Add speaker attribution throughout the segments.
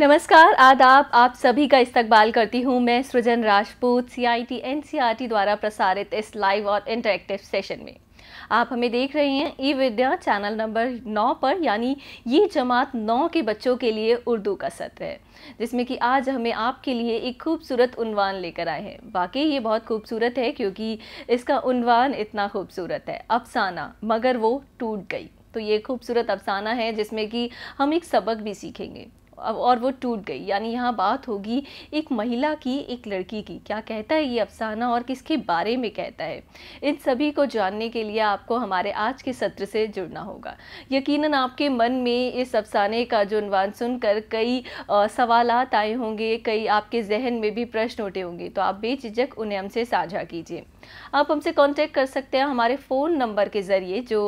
Speaker 1: नमस्कार आदाब आप सभी का इस्तकबाल करती हूं मैं सृजन राजपूत सीआईटी एनसीईआरटी e द्वारा प्रसारित इस लाइव और इंटरेक्टिव सेशन में आप हमें देख रहे हैं ई विद्या चैनल नंबर नौ पर यानी ये जमात नौ के बच्चों के लिए उर्दू का सत्र है जिसमें कि आज हमें आपके लिए एक खूबसूरत उनवान लेकर आए हैं वाकई ये बहुत खूबसूरत है क्योंकि इसका उनवान इतना खूबसूरत है अफसाना मगर वो टूट गई तो ये खूबसूरत अफसाना है जिसमें कि हम एक सबक भी सीखेंगे और वो टूट गई यानी यहाँ बात होगी एक महिला की एक लड़की की क्या कहता है ये अफसाना और किसके बारे में कहता है इन सभी को जानने के लिए आपको हमारे आज के सत्र से जुड़ना होगा यकीनन आपके मन में इस अफसाने का जो अनुवान सुनकर कई सवाल आए होंगे कई आपके जहन में भी प्रश्न उठे होंगे तो आप बेझिझक उन्हें हमसे साझा कीजिए आप हमसे कांटेक्ट कर सकते हैं हमारे फ़ोन नंबर के ज़रिए जो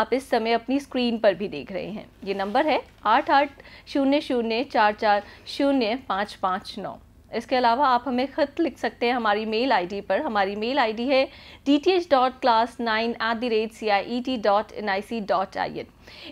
Speaker 1: आप इस समय अपनी स्क्रीन पर भी देख रहे हैं ये नंबर है आठ आठ शून्य शून्य चार चार शून्य पाँच पाँच नौ इसके अलावा आप हमें ख़त लिख सकते हैं हमारी मेल आईडी पर हमारी मेल आईडी है D T H dot class nine at the rate C I E T dot N I C dot I N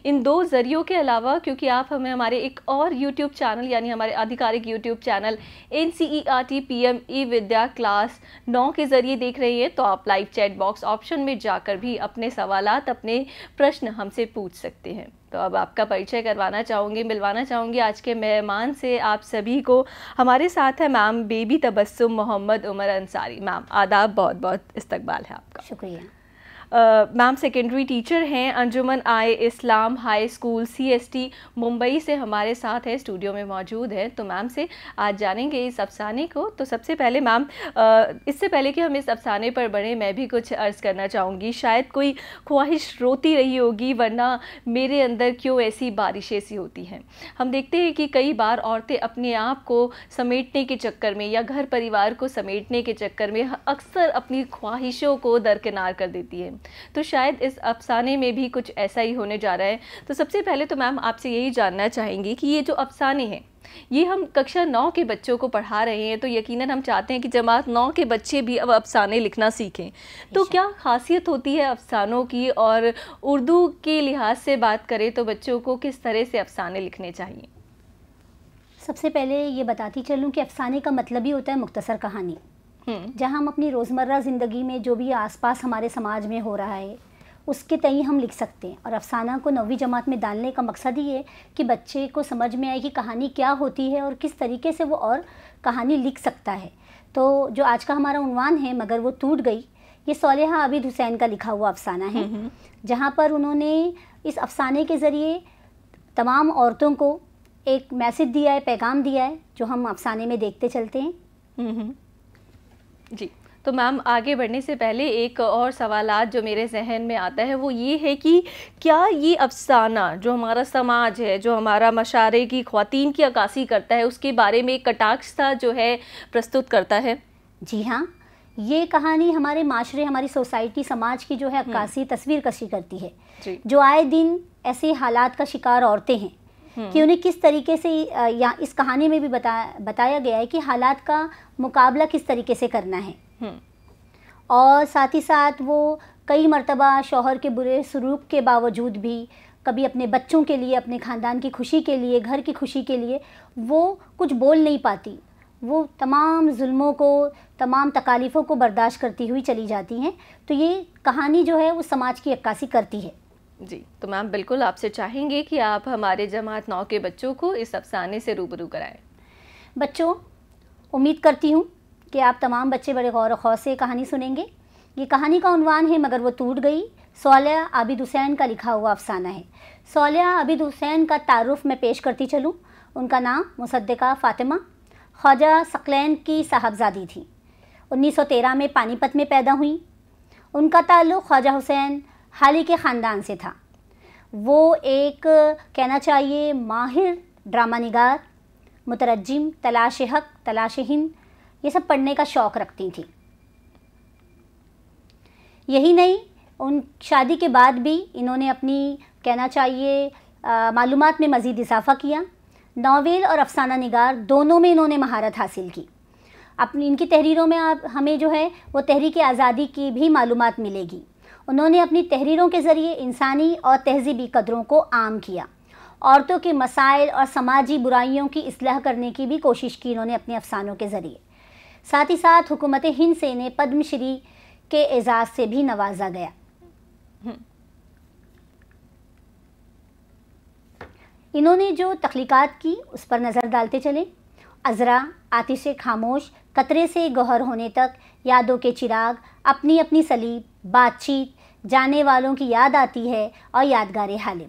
Speaker 1: इन दो ज़रियों के अलावा क्योंकि आप हमें हमारे एक और यूट्यूब चैनल यानी हमारे आधिकारिक YouTube channel N C E R T P M E Vidya class नौ के ज़रिए देख रही है तो आप लाइव चैट बॉक्स ऑप्शन में जाकर भी अपने सवाल अपने प्रश्न हमसे पूछ सकते हैं तो अब आपका परिचय करवाना चाहूँगी मिलवाना चाहूँगी आज के मेहमान से आप सभी को हमारे साथ है मैम बेबी तबस्सुम मोहम्मद उमर अंसारी मैम आदाब बहुत बहुत इस्तकबाल है आपका शुक्रिया मैम सेकेंडरी टीचर हैं Anjuman I Islam high school CST Mumbai से हमारे साथ है स्टूडियो में मौजूद है तो मैम से आज जानेंगे इस अफसाने को तो सबसे पहले मैम इससे पहले कि हम इस अफसाने पर बढ़ें मैं भी कुछ अर्ज़ करना चाहूँगी शायद कोई ख्वाहिश रोती रही होगी वरना मेरे अंदर क्यों ऐसी बारिशें सी होती हैं हम देखते हैं कि कई बार औरतें अपने आप को समेटने के चक्कर में या घर परिवार को समेटने के चक्कर में अक्सर अपनी ख्वाहिशों को दरकिनार कर देती हैं तो शायद इस अफसाने में भी कुछ ऐसा ही होने जा रहा है तो सबसे पहले तो मैम आपसे यही जानना चाहेंगी कि ये जो अफसाने हैं ये हम कक्षा नौ के बच्चों को पढ़ा रहे हैं तो यकीनन हम चाहते हैं कि जमात नौ के बच्चे भी अब अफसाने लिखना सीखें तो क्या खासियत होती है अफसानों की और उर्दू के लिहाज से बात करें तो बच्चों को किस तरह से अफसाने लिखने चाहिए
Speaker 2: सबसे पहले ये बताती चलूँ कि अफसाने का मतलब ही होता है मुख्तसर कहानी जहाँ हम अपनी रोज़मर्रा ज़िंदगी में जो भी आसपास हमारे समाज में हो रहा है उसके तई हम लिख सकते हैं और अफसाना को नवी जमात में डालने का मकसद ये है कि बच्चे को समझ में आए कि कहानी क्या होती है और किस तरीके से वो और कहानी लिख सकता है तो जो आज का हमारा उनवान है मगर वो टूट गई ये सोलहा आबिद हुसैन का लिखा हुआ अफसाना है हम्म, हम्म। जहाँ पर उन्होंने इस अफसाने के ज़रिए तमाम औरतों को एक मैसेज दिया है पैगाम दिया है जो हम अफसाने में देखते चलते हैं हम्म,
Speaker 1: जी तो मैम आगे बढ़ने से पहले एक और सवाल जो मेरे जहन में आता है वो ये है कि क्या ये अफसाना जो हमारा समाज है जो हमारा मशारे की खातिन
Speaker 2: की अक्सी करता है उसके बारे में कटाक्ष था जो है प्रस्तुत करता है जी हाँ ये कहानी हमारे माशरे हमारी सोसाइटी समाज की जो है हम्म। अक्सी तस्वीर कशी करती है जो आए दिन ऐसे हालात का शिकार औरतें हैं हम्म। कि उन्हें किस तरीके से या इस कहानी में भी बता बताया गया है कि हालात का मुकाबला किस तरीके से करना है हम्म। और साथ ही साथ वो कई मरतबा शोहर के बुरे स्वरूप के बावजूद भी कभी अपने बच्चों के लिए अपने ख़ानदान की खुशी के लिए घर की खुशी के लिए वो कुछ बोल नहीं पाती वो तमाम जुल्मों को तमाम तकालीफ़ों को बर्दाश्त करती हुई चली जाती हैं तो ये कहानी जो है वो समाज की अक्कासी करती है
Speaker 1: जी तो मैम बिल्कुल आपसे चाहेंगे कि आप हमारे जमात नौ के बच्चों को इस अफसाने
Speaker 2: से रूबरू कराएं बच्चों उम्मीद करती हूँ कि आप तमाम बच्चे बड़े गौर व से कहानी सुनेंगे ये कहानी का उनवान है मगर वो टूट गई सोलिया आबिद हुसैन का लिखा हुआ अफसाना है सोलिया आबिद हुसैन का तारुफ मैं पेश करती चलूँ उनका नाम मुसदा फ़ातिमा ख्वाजा सकलैन की साहबजादी थी 1913 में पानीपत में पैदा हुई उनका ताल्लुक़ ख्वाजा हुसैन हाली के ख़ानदान से था वो एक कहना चाहिए माहिर ड्रामा निगार मुतरजम तलाश हक तलाश हिंद ये सब पढ़ने का शौक़ रखती थी यही नहीं उन शादी के बाद भी इन्होंने अपनी कहना चाहिए मालूम में मज़ीद इजाफ़ा किया नावल और अफसाना निगार दोनों में इन्होंने महारत हासिल की अपनी इनकी तहरीरों में आप हमें जो है वो तहरीक आज़ादी की भी मालूम मिलेगी उन्होंने अपनी तहरीरों के ज़रिए इंसानी और तहजीबी कदरों को आम किया औरतों के मसाइल और समाजी बुराइयों की असलाह करने की भी कोशिश की इन्होंने अपने अफसानों के ज़रिए साथ ही साथ हुकूमत हिंद से इन्हें पद्मश्री के एजाज़ से भी नवाजा गया इन्होंने जो तख्लीकत की उस पर नज़र डालते चले अजरा आतिश खामोश कतरे से गहर होने तक यादों के चिराग अपनी अपनी सलीब बातचीत जाने वालों की याद आती है और यादगार हाल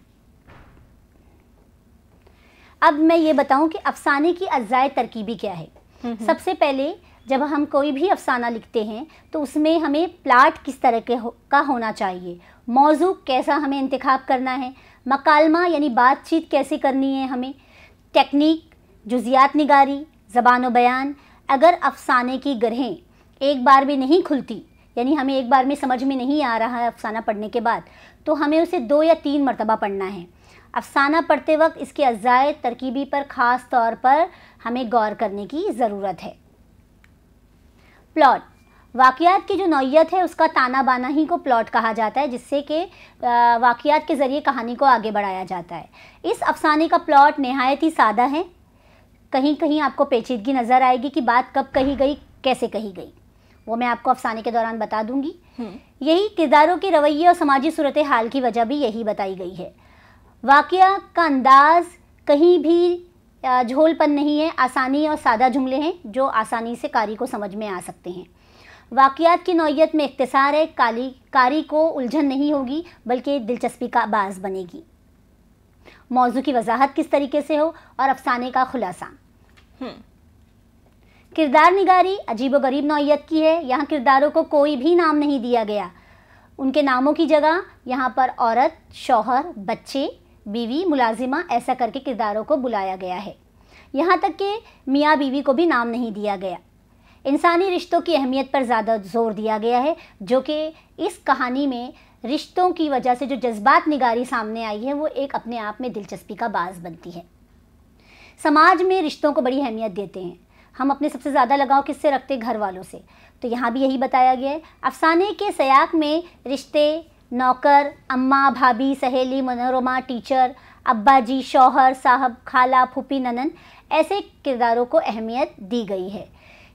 Speaker 2: अब मैं ये बताऊं कि अफसाने की अज्जाय तरकीबी क्या है हम्म, हम्म। सबसे पहले जब हम कोई भी अफसाना लिखते हैं तो उसमें हमें प्लाट किस तरह के हो, का होना चाहिए मौजू कैसा हमें इंतखब करना है मकालमा यानी बातचीत कैसे करनी है हमें टेक्निक जुजियात निगारी ज़बान बयान अगर अफसाने की गरहें एक बार भी नहीं खुलती यानी हमें एक बार में समझ में नहीं आ रहा है अफसाना पढ़ने के बाद तो हमें उसे दो या तीन मरतबा पढ़ना है अफसाना पढ़ते वक्त इसके अज़ाय तरकीबी पर ख़ास तौर पर हमें गौर करने की ज़रूरत है प्लॉट वाक़ात की जो नौीयत है उसका ताना बाना ही को प्लॉट कहा जाता है जिससे कि वाक़ात के ज़रिए कहानी को आगे बढ़ाया जाता है इस अफसाने का प्लॉट नहायत ही सादा है कहीं कहीं आपको पेचीदगी नज़र आएगी कि बात कब कही गई कैसे कही गई वो मैं आपको अफसाने के दौरान बता दूंगी हम्म। यही किरदारों के रवैये और समाजी सूरत हाल की वजह भी यही बताई गई है वाक़ का अंदाज कहीं भी झोलपन नहीं है आसानी और सादा जुमले हैं जो आसानी से कारी को समझ में आ सकते हैं वाक़ात की नौीयत में इकतसार है काली कारी को उलझन नहीं होगी बल्कि दिलचस्पी का बाज बनेगी मौजू की वजाहत किस तरीके से हो और अफसाने का खुलासा हम्म। किरदार निगारी अजीब गरीब नौीयत की है यहाँ किरदारों को कोई भी नाम नहीं दिया गया उनके नामों की जगह यहाँ पर औरत शौहर बच्चे बीवी मुलाजिमा ऐसा करके किरदारों को बुलाया गया है यहाँ तक कि मियाँ बीवी को भी नाम नहीं दिया गया इंसानी रिश्तों की अहमियत पर ज़्यादा जोर दिया गया है जो कि इस कहानी में रिश्तों की वजह से जो जज्बात निगारी सामने आई है वो एक अपने आप में दिलचस्पी का बाज बनती है समाज में रिश्तों को बड़ी अहमियत देते हैं हम अपने सबसे ज़्यादा लगाव किससे रखते घर वालों से तो यहाँ भी यही बताया गया है अफसाने के सयाक में रिश्ते नौकर अम्मा भाभी सहेली मनोरमा टीचर अब्बा जी शौहर साहब खाला फूफी ननन ऐसे किरदारों को अहमियत दी गई है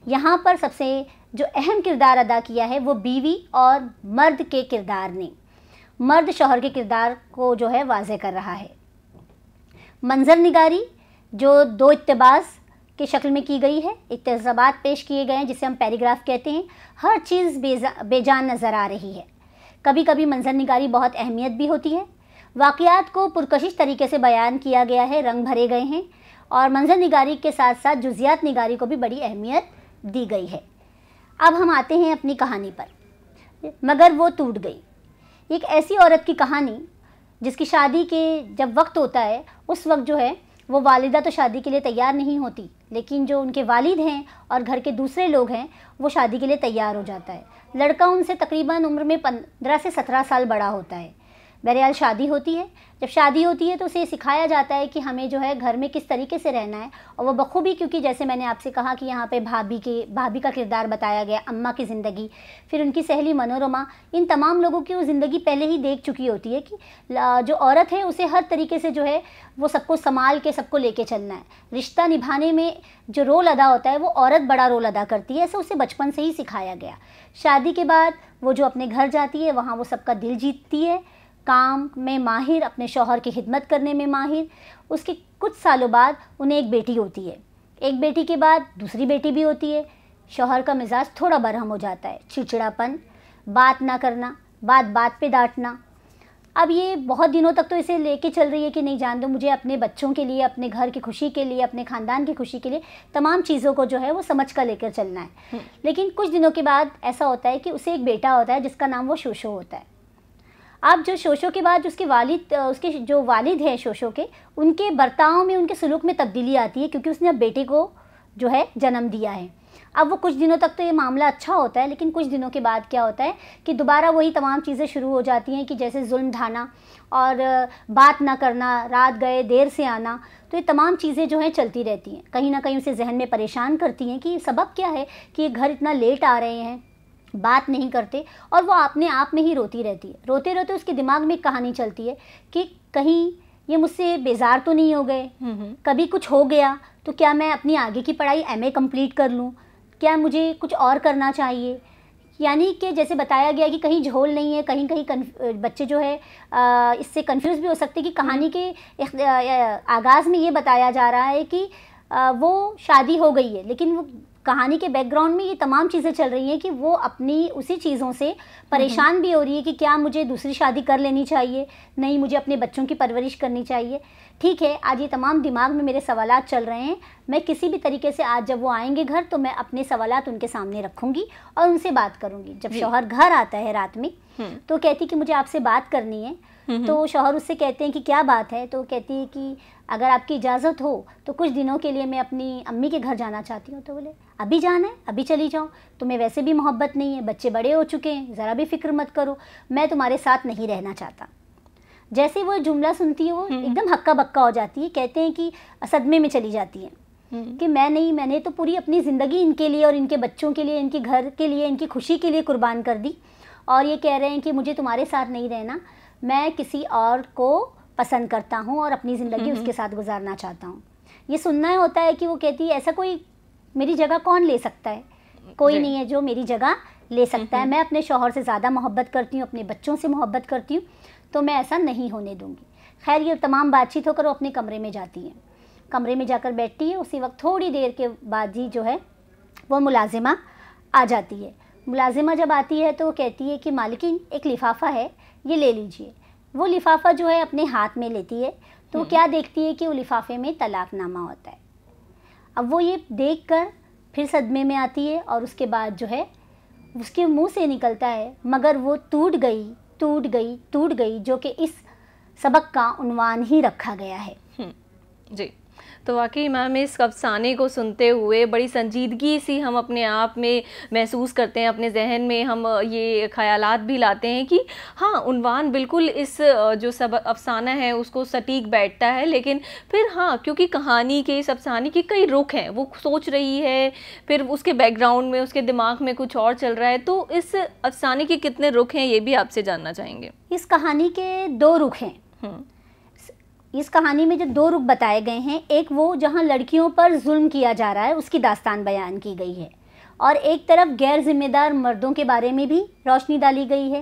Speaker 2: यहाँ पर सबसे जो अहम किरदार अदा किया है वो बीवी और मर्द के किरदार ने मर्द शौहर के किरदार को जो है वाजह कर रहा है मंजर निगारी जो दो इतबास की शक्ल में की गई है एक तजबात पेश किए गए हैं जिसे हम पैराग्राफ कहते हैं हर चीज़ बेजा बेजान नज़र आ रही है कभी कभी मंजर निगारी बहुत अहमियत भी होती है वाक़ात को पुरकशिश तरीके से बयान किया गया है रंग भरे गए हैं और मंजर निगारी के साथ साथ जुजियात निगारी को भी बड़ी अहमियत दी गई है अब हम आते हैं अपनी कहानी पर मगर वो टूट गई एक ऐसी औरत की कहानी जिसकी शादी के जब वक्त होता है उस वक्त जो है वो वालिदा तो शादी के लिए तैयार नहीं होती लेकिन जो उनके वालिद हैं और घर के दूसरे लोग हैं वो शादी के लिए तैयार हो जाता है लड़का उनसे तकरीबन उम्र में पंद्रह से सत्रह साल बड़ा होता है बहरहाल शादी होती है जब शादी होती है तो उसे सिखाया जाता है कि हमें जो है घर में किस तरीके से रहना है और वो बखूबी क्योंकि जैसे मैंने आपसे कहा कि यहाँ पे भाभी के भाभी का किरदार बताया गया अम्मा की ज़िंदगी फिर उनकी सहेली मनोरमा इन तमाम लोगों की वो ज़िंदगी पहले ही देख चुकी होती है कि जो औरत है उसे हर तरीके से जो है वो सबको संभाल के सबको लेके चलना है रिश्ता निभाने में जो रोल अदा होता है वो औरत बड़ा रोल अदा करती है ऐसा उसे बचपन से ही सिखाया गया शादी के बाद वो जो अपने घर जाती है वहाँ वो सबका दिल जीतती है काम में माहिर अपने शोहर की खिदमत करने में माहिर उसके कुछ सालों बाद उन्हें एक बेटी होती है एक बेटी के बाद दूसरी बेटी भी होती है शोहर का मिजाज थोड़ा बरहम हो जाता है चिड़चिड़ापन बात ना करना बात बात पे डांटना अब ये बहुत दिनों तक तो इसे लेके चल रही है कि नहीं जान दो मुझे अपने बच्चों के लिए अपने घर की खुशी के लिए अपने ख़ानदान की खुशी के लिए तमाम चीज़ों को जो है वो समझ कर लेकर चलना है हम्म। लेकिन कुछ दिनों के बाद ऐसा होता है कि उसे एक बेटा होता है जिसका नाम वो शोशो होता है अब जो शोशो के बाद उसके वालिद उसके जो वालिद हैं शोशो के उनके बर्ताव में उनके सलूक में तब्दीली आती है क्योंकि उसने अब बेटे को जो है जन्म दिया है अब वो कुछ दिनों तक तो ये मामला अच्छा होता है लेकिन कुछ दिनों के बाद क्या होता है कि दोबारा वही तमाम चीज़ें शुरू हो जाती हैं कि जैसे जुल्म ढाना और बात ना करना रात गए देर से आना तो ये तमाम चीज़ें जो हैं चलती रहती हैं कहीं ना कहीं उसे जहन में परेशान करती हैं कि सबक क्या है कि ये घर इतना लेट आ रहे हैं बात नहीं करते और वो अपने आप में ही रोती रहती है रोते रोते उसके दिमाग में कहानी चलती है कि कहीं ये मुझसे बेजार तो नहीं हो गए हम्म, हम्म। कभी कुछ हो गया तो क्या मैं अपनी आगे की पढ़ाई एमए कंप्लीट कर लूँ क्या मुझे कुछ और करना चाहिए यानी कि जैसे बताया गया कि कहीं झोल नहीं है कहीं कहीं बच्चे जो है आ, इससे कंफ्यूज भी हो सकते कि कहानी के आगाज़ में ये बताया जा रहा है कि आ, वो शादी हो गई है लेकिन वो कहानी के बैकग्राउंड में ये तमाम चीज़ें चल रही हैं कि वो अपनी उसी चीज़ों से परेशान भी हो रही है कि क्या मुझे दूसरी शादी कर लेनी चाहिए नहीं मुझे अपने बच्चों की परवरिश करनी चाहिए ठीक है आज ये तमाम दिमाग में मेरे सवाल चल रहे हैं मैं किसी भी तरीके से आज जब वो आएंगे घर तो मैं अपने सवाल उनके सामने रखूँगी और उनसे बात करूँगी जब शोहर घर आता है रात में हम्म। तो कहती कि मुझे आपसे बात करनी है तो शोहर उससे कहते हैं कि क्या बात है तो कहती है कि अगर आपकी इजाज़त हो तो कुछ दिनों के लिए मैं अपनी अम्मी के घर जाना चाहती हूँ तो बोले अभी जाना है अभी चली जाओ तुम्हें वैसे भी मोहब्बत नहीं है बच्चे बड़े हो चुके हैं ज़रा भी फिक्र मत करो मैं तुम्हारे साथ नहीं रहना चाहता जैसे वो जुमला सुनती है वो हम्म। एकदम हक्का बक्का हो जाती है कहते हैं कि सदमे में चली जाती है हम्म। कि मैं नहीं मैंने तो पूरी अपनी ज़िंदगी इनके लिए और इनके बच्चों के लिए इनके घर के लिए इनकी खुशी के लिए कुर्बान कर दी और ये कह रहे हैं कि मुझे तुम्हारे साथ नहीं रहना मैं किसी और को पसंद करता हूँ और अपनी ज़िंदगी उसके साथ गुजारना चाहता हूँ ये सुनना होता है कि वो कहती है ऐसा कोई मेरी जगह कौन ले सकता है कोई नहीं है जो मेरी जगह ले सकता है मैं अपने शोहर से ज़्यादा मोहब्बत करती हूँ अपने बच्चों से मोहब्बत करती हूँ तो मैं ऐसा नहीं होने दूँगी खैर ये तमाम बातचीत होकर वो अपने कमरे में जाती है कमरे में जाकर बैठती है उसी वक्त थोड़ी देर के बाद ही जो है वो मुलाजिमा आ जाती है मुलाजिमा जब आती है तो वो कहती है कि मालिकिन एक लिफाफा है ये ले लीजिए वो लिफाफा जो है अपने हाथ में लेती है तो हम्म। क्या देखती है कि वो लिफाफे में तलाकनामा होता है अब वो ये देख कर फिर सदमे में आती है और उसके बाद जो है उसके मुंह से निकलता है मगर वो टूट गई टूट गई टूट गई जो कि इस सबक का उनवान ही रखा गया है हम्म, जी तो
Speaker 1: वाकई मैम इस अफसाने को सुनते हुए बड़ी संजीदगी सी हम अपने आप में महसूस करते हैं अपने जहन में हम ये ख्याल भी लाते हैं कि हाँ उनवान बिल्कुल इस जो सब अफसाना है उसको सटीक बैठता है लेकिन फिर हाँ क्योंकि कहानी के इस अफसाने के कई रुख हैं वो सोच रही है फिर उसके बैकग्राउंड में उसके दिमाग में कुछ और चल रहा है तो इस अफसाने के कितने रुख हैं ये भी आपसे जानना चाहेंगे
Speaker 2: इस कहानी के दो रुख हैं हम्म। इस कहानी में जो दो रुख बताए गए हैं एक वो जहाँ लड़कियों पर जुल्म किया जा रहा है उसकी दास्तान बयान की गई है और एक तरफ गैर जिम्मेदार मर्दों के बारे में भी रोशनी डाली गई है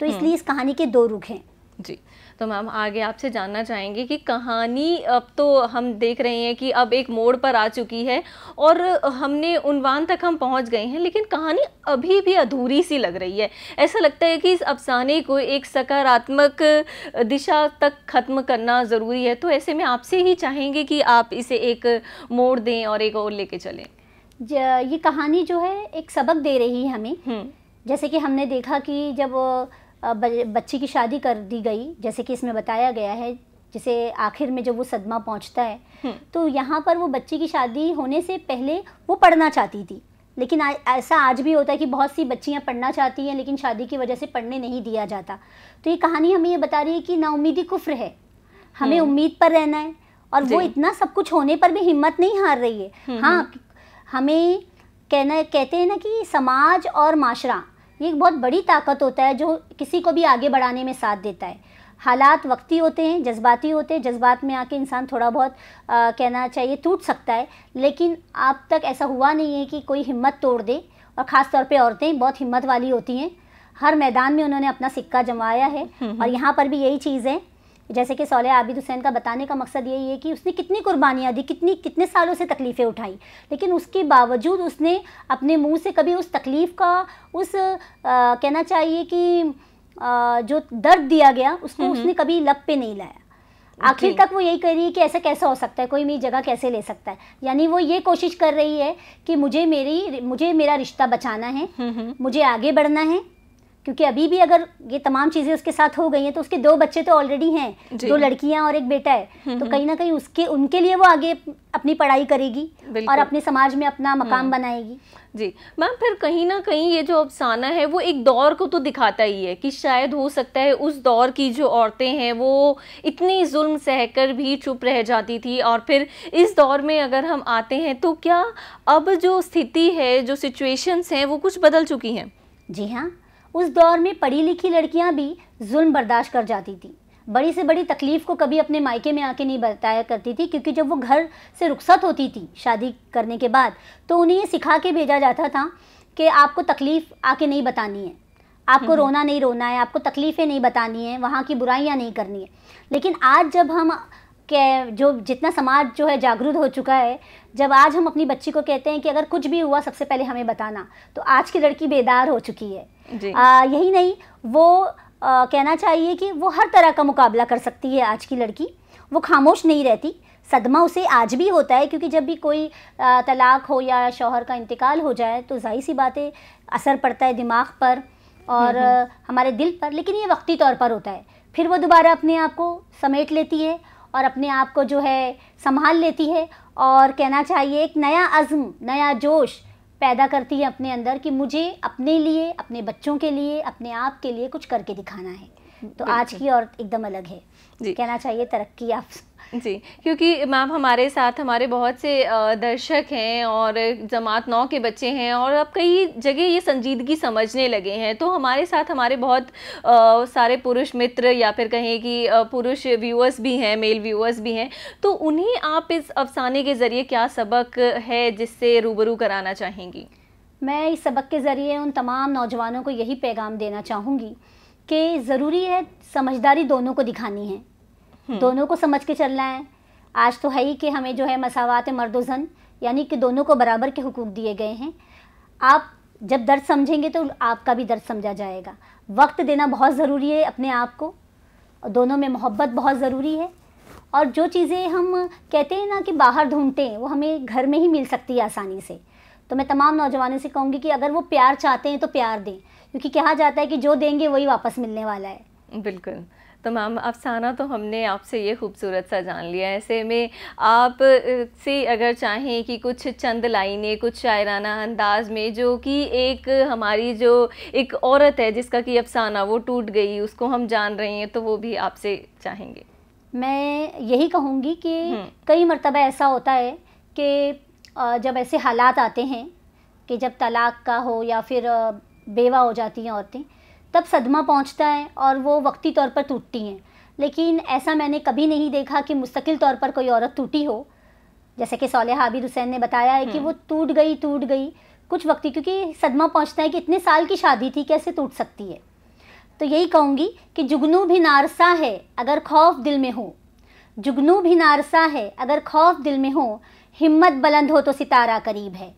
Speaker 2: तो हम्म। इसलिए इस कहानी के दो रुख हैं जी
Speaker 1: तो मैम आगे आपसे जानना चाहेंगे कि कहानी अब तो हम देख रहे हैं कि अब एक मोड़ पर आ चुकी है और हमने उनवान तक हम पहुंच गए हैं लेकिन कहानी अभी भी अधूरी सी लग रही है ऐसा लगता है कि इस अफसाने को एक सकारात्मक दिशा तक ख़त्म करना ज़रूरी है तो ऐसे में आपसे ही चाहेंगे कि आप इसे एक मोड़ दें और एक और लेके चलें
Speaker 2: ये कहानी जो है एक सबक दे रही है हमें हम्म। जैसे कि हमने देखा कि जब बच्ची की शादी कर दी गई जैसे कि इसमें बताया गया है जिसे आखिर में जब वो सदमा पहुंचता है हम्म। तो यहाँ पर वो बच्ची की शादी होने से पहले वो पढ़ना चाहती थी लेकिन आ, ऐसा आज भी होता है कि बहुत सी बच्चियाँ पढ़ना चाहती हैं लेकिन शादी की वजह से पढ़ने नहीं दिया जाता तो ये कहानी हमें ये बता रही है कि नाउमीदी कुफ्र है हमें हम्म। उम्मीद पर रहना है और वो इतना सब कुछ होने पर भी हिम्मत नहीं हार रही है हम्म, हाँ हमें कहना कहते हैं ना कि समाज और माशरा ये एक बहुत बड़ी ताकत होता है जो किसी को भी आगे बढ़ाने में साथ देता है हालात वक्ती होते हैं जज्बाती होते हैं जज्बात में आके इंसान थोड़ा बहुत आ, कहना चाहिए टूट सकता है लेकिन आप तक ऐसा हुआ नहीं है कि कोई हिम्मत तोड़ दे और ख़ास तौर पर औरतें बहुत हिम्मत वाली होती हैं हर मैदान में उन्होंने अपना सिक्का जमाया है हम्म, हम्म। और यहाँ पर भी यही चीज़ है जैसे कि सोलह आबिद हुसैन का बताने का मकसद यही है कि उसने कितनी कुर्बानियाँ दी कितनी कितने सालों से तकलीफ़ें उठाई लेकिन उसके बावजूद उसने अपने मुंह से कभी उस तकलीफ़ का उस आ, कहना चाहिए कि आ, जो दर्द दिया गया उसको उसने कभी लप पे नहीं लाया आखिर तक वो यही कह रही है कि ऐसा कैसा हो सकता है कोई मेरी जगह कैसे ले सकता है यानी वो ये कोशिश कर रही है कि मुझे मेरी मुझे मेरा रिश्ता बचाना है मुझे आगे बढ़ना है क्योंकि अभी भी अगर ये तमाम चीज़ें उसके साथ हो गई हैं तो उसके दो बच्चे तो ऑलरेडी हैं दो लड़कियां और एक बेटा है हम्म, तो हम्म। कहीं ना कहीं उसके उनके लिए वो आगे अपनी पढ़ाई करेगी और अपने समाज में अपना मकाम हम्म। बनाएगी जी मैम फिर कहीं ना कहीं ये जो
Speaker 1: अफसाना है वो एक दौर को तो दिखाता ही है कि शायद हो सकता है उस दौर की जो औरतें हैं वो इतनी जुल्म सहकर भी चुप रह जाती थी और फिर इस दौर में अगर हम आते हैं तो क्या अब जो स्थिति है जो सिचुएशंस हैं वो कुछ बदल चुकी हैं
Speaker 2: जी हाँ उस दौर में पढ़ी लिखी लड़कियां भी जुल्म बर्दाश्त कर जाती थी बड़ी से बड़ी तकलीफ़ को कभी अपने मायके में आके नहीं बताया करती थी क्योंकि जब वो घर से रुखसत होती थी शादी करने के बाद तो उन्हें ये सिखा के भेजा जाता था कि आपको तकलीफ़ आके नहीं बतानी है आपको रोना नहीं रोना है आपको तकलीफ़ें नहीं बतानी है वहाँ की बुराइयाँ नहीं करनी है लेकिन आज जब हम के जो जितना समाज जो है जागरूक हो चुका है जब आज हम अपनी बच्ची को कहते हैं कि अगर कुछ भी हुआ सबसे पहले हमें बताना तो आज की लड़की बेदार हो चुकी है आ, यही नहीं वो आ, कहना चाहिए कि वो हर तरह का मुकाबला कर सकती है आज की लड़की वो खामोश नहीं रहती सदमा उसे आज भी होता है क्योंकि जब भी कोई तलाक हो या शौहर का इंतकाल हो जाए तो जाहिर सी बातें असर पड़ता है दिमाग पर और हम्म, हम्म। हमारे दिल पर लेकिन ये वक्ती तौर पर होता है फिर वो दोबारा अपने आप को समेट लेती है और अपने आप को जो है संभाल लेती है और कहना चाहिए एक नया अज़म नया जोश पैदा करती है अपने अंदर कि मुझे अपने लिए अपने बच्चों के लिए अपने आप के लिए कुछ करके दिखाना है तो आज की और एकदम अलग है कहना चाहिए तरक्की आप जी
Speaker 1: क्योंकि मैम हमारे साथ हमारे बहुत से दर्शक हैं और जमात नौ के बच्चे हैं और अब कई जगह ये संजीदगी समझने लगे हैं तो हमारे साथ हमारे बहुत सारे पुरुष मित्र या फिर कहें कि पुरुष व्यूअर्स भी हैं मेल व्यूअर्स भी हैं तो उन्हें आप इस अफसाने के ज़रिए क्या सबक है जिससे रूबरू कराना चाहेंगी
Speaker 2: मैं इस सबक के ज़रिए उन तमाम नौजवानों को यही पैगाम देना चाहूँगी कि ज़रूरी है समझदारी दोनों को दिखानी है हम्म। दोनों को समझ के चलना है आज तो है ही कि हमें जो है मसावत मर्दोजन यानी कि दोनों को बराबर के हकूक़ दिए गए हैं आप जब दर्द समझेंगे तो आपका भी दर्द समझा जाएगा वक्त देना बहुत ज़रूरी है अपने आप को और दोनों में मोहब्बत बहुत ज़रूरी है और जो चीज़ें हम कहते हैं ना कि बाहर ढूंढते हैं वो हमें घर में ही मिल सकती है आसानी से तो मैं तमाम नौजवानों से कहूँगी कि अगर वो प्यार चाहते हैं तो प्यार दें क्योंकि कहा जाता है कि जो देंगे वही वापस मिलने वाला है बिल्कुल तो मैम
Speaker 1: अफसाना तो हमने आपसे ये खूबसूरत सा जान लिया है ऐसे में आप से अगर चाहें कि कुछ चंद लाइनें कुछ शायराना अंदाज में जो कि एक हमारी जो एक औरत है जिसका कि अफसाना वो टूट गई उसको हम जान रहे हैं तो वो भी आपसे चाहेंगे
Speaker 2: मैं यही कहूँगी कि हम्म। कई मरतबा ऐसा होता है कि जब ऐसे हालात आते हैं कि जब तलाक का हो या फिर बेवा हो जाती हैं औरतें तब सदमा पहुंचता है और वो वक्ती तौर पर टूटती हैं लेकिन ऐसा मैंने कभी नहीं देखा कि मुस्तकिल तौर पर कोई औरत टूटी हो जैसे कि सोलह हाबिद हुसैन ने बताया है कि हम्म। वो टूट गई टूट गई कुछ वक्त क्योंकि सदमा पहुंचता है कि इतने साल की शादी थी कैसे टूट सकती है तो यही कहूँगी कि जुगनू भी नारसा है अगर खौफ दिल में हो जुगनू भी नारसा है अगर खौफ दिल में हो हिम्मत बुलंद हो तो सितारा करीब है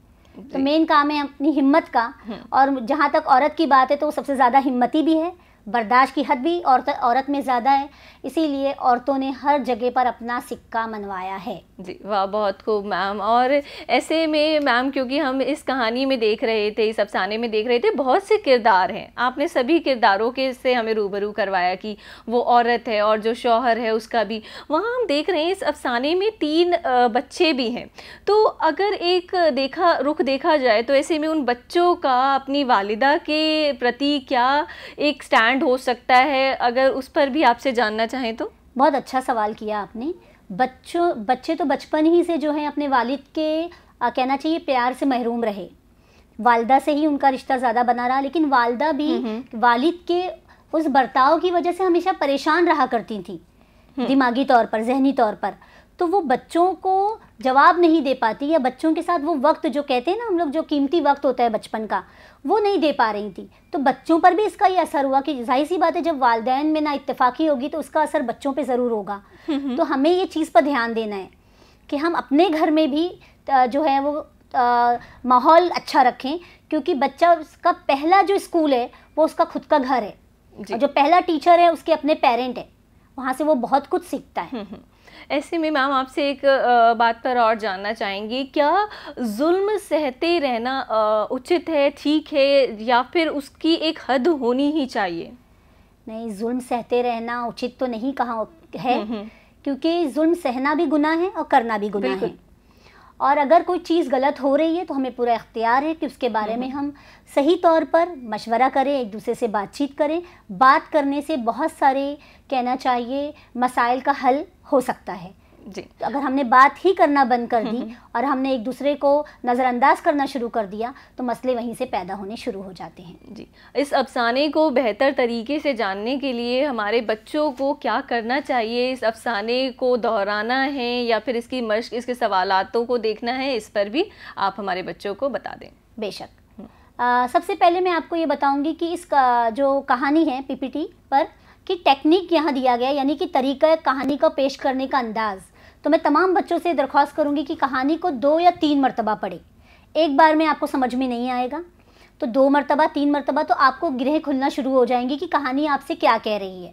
Speaker 2: तो मेन काम है अपनी हिम्मत का हम्म। और जहाँ तक औरत की बात है तो वो सबसे ज़्यादा हिम्मती भी है बर्दाश्त की हद भी औरत औरत में ज़्यादा है इसीलिए औरतों ने हर जगह पर अपना सिक्का मनवाया है
Speaker 1: जी वाह बहुत खूब मैम और ऐसे में मैम क्योंकि हम इस कहानी में देख रहे थे इस अफसाने में देख रहे थे बहुत से किरदार हैं आपने सभी किरदारों के से हमें रूबरू करवाया कि वो औरत है और जो शौहर है उसका भी वहाँ हम देख रहे हैं इस अफसाने में तीन बच्चे भी हैं तो अगर एक देखा रुख देखा जाए तो ऐसे में उन बच्चों का अपनी वालिदा के प्रति क्या एक स्टैंड ब्रांड हो सकता है अगर उस पर भी आपसे जानना चाहें
Speaker 2: तो बहुत अच्छा सवाल किया आपने बच्चों बच्चे तो बचपन ही से जो है अपने वालिद के आ, कहना चाहिए प्यार से महरूम रहे वालदा से ही उनका रिश्ता ज़्यादा बना रहा लेकिन वालदा भी हम्म, हम्म। वालिद के उस बर्ताव की वजह से हमेशा परेशान रहा करती थी हम्म। दिमागी तौर पर जहनी तौर पर तो वो बच्चों को जवाब नहीं दे पाती या बच्चों के साथ वो वक्त जो कहते हैं ना हम लोग जो कीमती वक्त होता है बचपन का वो नहीं दे पा रही थी तो बच्चों पर भी इसका ये असर हुआ कि जाहिर सी बात है जब वालदेन में ना इतफाक़ी होगी तो उसका असर बच्चों पे ज़रूर होगा तो हमें ये चीज़ पर ध्यान देना है कि हम अपने घर में भी जो है वो माहौल अच्छा रखें क्योंकि बच्चा उसका पहला जो स्कूल है वो उसका खुद का घर है जो पहला टीचर है उसके अपने पेरेंट है वहाँ से वो बहुत कुछ सीखता है
Speaker 1: ऐसे में मैम आपसे एक बात पर और जानना चाहेंगे क्या जुल्म सहते रहना उचित है ठीक है या फिर उसकी एक हद होनी ही चाहिए
Speaker 2: नहीं जुल्म सहते रहना उचित तो नहीं कहा है हम्म, हम्म। क्योंकि जुल्म सहना भी गुना है और करना भी गुना है और अगर कोई चीज़ गलत हो रही है तो हमें पूरा इख्तियार है कि उसके बारे हम्म, में हम सही तौर पर मशवरा करें एक दूसरे से बातचीत करें बात करने से बहुत सारे कहना चाहिए मसाइल का हल हो सकता है जी तो अगर हमने बात ही करना बंद कर दी हम्म, हम्म। और हमने एक दूसरे को नज़रअंदाज करना शुरू कर दिया तो मसले वहीं से पैदा होने शुरू हो जाते हैं जी इस अफसाने को बेहतर तरीके से जानने के लिए हमारे बच्चों को क्या
Speaker 1: करना चाहिए इस अफसाने को दोहराना है या फिर इसकी मश्क इसके सवालतों को देखना है इस पर भी आप हमारे बच्चों को बता दें बेशक
Speaker 2: आ, हम्म। सबसे पहले मैं आपको ये बताऊंगी कि इस जो कहानी है पीपीटी पर कि टेक्निक यहाँ दिया गया यानी कि तरीका कहानी का पेश करने का अंदाज़ तो मैं तमाम बच्चों से दरख्वास्त करूँगी कि कहानी को दो या तीन मरतबा पढ़े एक बार में आपको समझ में नहीं आएगा तो दो मरतबा तीन मरतबा तो आपको गृह खुलना शुरू हो जाएंगी कि कहानी आपसे क्या कह रही है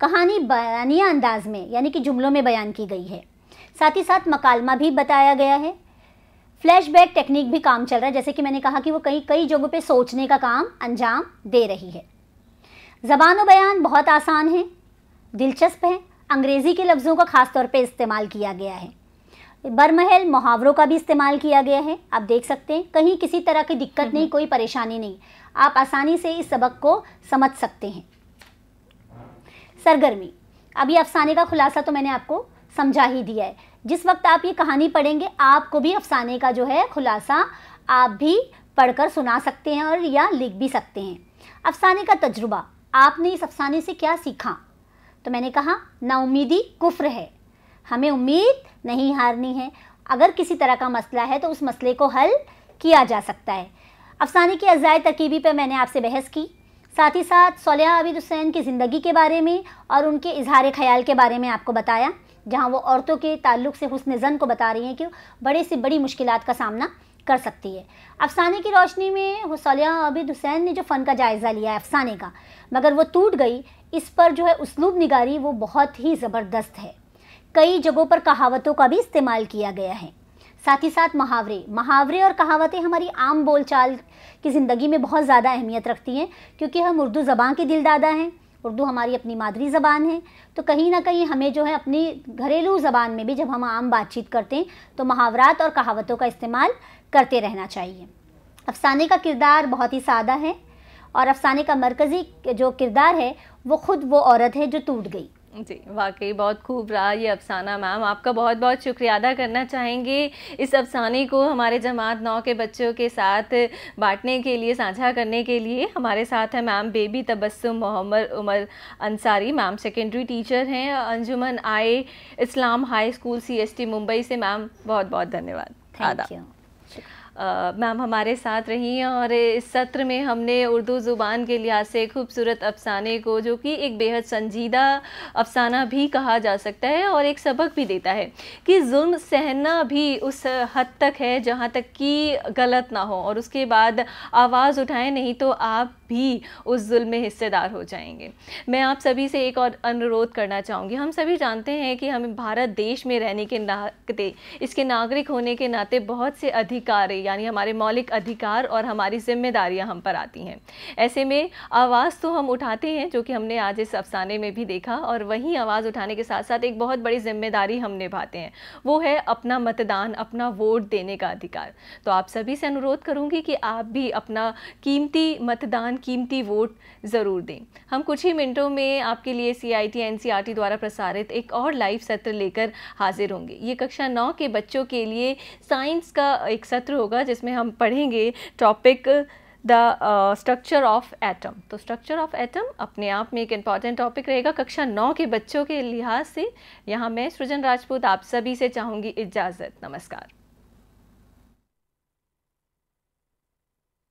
Speaker 2: कहानी बयानिया अंदाज में यानी कि जुमलों में बयान की गई है साथ ही साथ मकालमा भी बताया गया है फ्लैशबैक टेक्निक भी काम चल रहा है जैसे कि मैंने कहा कि वो कई कई जगहों पे सोचने का काम अंजाम दे रही है ज़बान बयान बहुत आसान है दिलचस्प है अंग्रेज़ी के लफ्ज़ों का ख़ास तौर पे इस्तेमाल किया गया है बरमहल मुहावरों का भी इस्तेमाल किया गया है आप देख सकते हैं कहीं किसी तरह की दिक्कत नहीं हम्म। कोई परेशानी नहीं आप आसानी से इस सबक को समझ सकते हैं सरगर्मी अभी अफसाने का खुलासा तो मैंने आपको समझा ही दिया है जिस वक्त आप ये कहानी पढ़ेंगे आपको भी अफसाने का जो है खुलासा आप भी पढ़कर सुना सकते हैं और या लिख भी सकते हैं अफसाने का तजुर्बा आपने इस अफसाने से क्या सीखा तो मैंने कहा नाउमीदी कुफ्र है हमें उम्मीद नहीं हारनी है अगर किसी तरह का मसला है तो उस मसले को हल किया जा सकता है अफसाने की अज़ाय तरकीबी पर मैंने आपसे बहस की साथ ही साथ सोलह आबिद हुसैन की ज़िंदगी के बारे में और उनके इजहार ख्याल के बारे में आपको बताया जहाँ वो औरतों के ताल्लुक से हुसन जन को बता रही हैं कि बड़े से बड़ी मुश्किल का सामना कर सकती है अफसाने की रोशनी में हुसलिया अबिद हुसैन ने जो फ़न का जायज़ा लिया अफसाने का मगर वो टूट गई इस पर जो है उसलूब निगारी वो बहुत ही ज़बरदस्त है कई जगहों पर कहावतों का भी इस्तेमाल किया गया है साथ ही साथ मुहावरे मुहावरे और कहावतें हमारी आम बोलचाल की ज़िंदगी में बहुत ज़्यादा अहमियत रखती हैं क्योंकि हम उर्दू ज़बान के दिलदादा हैं उर्दू हमारी अपनी मादरी ज़बान है तो कहीं ना कहीं हमें जो है अपनी घरेलू ज़बान में भी जब हम आम बातचीत करते हैं तो मुहावरात और कहावतों का इस्तेमाल करते रहना चाहिए अफसाने का किरदार बहुत ही सादा है और अफसाने का मरकज़ी जो किरदार है वो ख़ुद वो औरत है जो टूट गई जी
Speaker 1: वाकई बहुत खूब रहा ये अफसाना मैम आपका बहुत बहुत शुक्रिया अदा करना चाहेंगे इस अफसाने को हमारे जमात नौ के बच्चों के साथ बांटने के लिए साझा करने के लिए हमारे साथ है ma'am Baby Tabassum Mohammad Umar Ansari ma'am secondary teacher हैं Anjuman I Islam high school T Mumbai से मैम बहुत बहुत धन्यवाद आदा मैम हमारे साथ रही हैं और इस सत्र में हमने उर्दू ज़ुबान के लिहाज से खूबसूरत अफसाने को जो कि एक बेहद संजीदा अफसाना भी कहा जा सकता है और एक सबक भी देता है कि जुल्म सहना भी उस हद तक है जहाँ तक कि गलत ना हो और उसके बाद आवाज़ उठाएं नहीं तो आप भी उस जुल्म में हिस्सेदार हो जाएंगे मैं आप सभी से एक और अनुरोध करना चाहूँगी हम सभी जानते हैं कि हमें भारत देश में रहने के नाते इसके नागरिक होने के नाते बहुत से अधिकार यानी हमारे मौलिक अधिकार और हमारी जिम्मेदारियां हम पर आती हैं ऐसे में आवाज़ तो हम उठाते हैं जो कि हमने आज इस अफसाने में भी देखा और वहीं आवाज़ उठाने के साथ साथ एक बहुत बड़ी जिम्मेदारी हम निभाते हैं वो है अपना मतदान अपना वोट देने का अधिकार तो आप सभी से अनुरोध करूँगी कि आप भी अपना कीमती मतदान कीमती वोट ज़रूर दें हम कुछ ही मिनटों में आपके लिए सी आई टी द्वारा प्रसारित एक और लाइव सत्र लेकर हाजिर होंगे ये कक्षा नौ के बच्चों के लिए साइंस का एक सत्र होगा होगा जिसमें हम पढ़ेंगे topic the structure of atom तो स्ट्रक्चर ऑफ एटम अपने आप में एक इम्पॉर्टेंट टॉपिक रहेगा कक्षा नौ के बच्चों के लिहाज से यहाँ मैं सृजन राजपूत आप सभी से चाहूँगी इजाज़त नमस्कार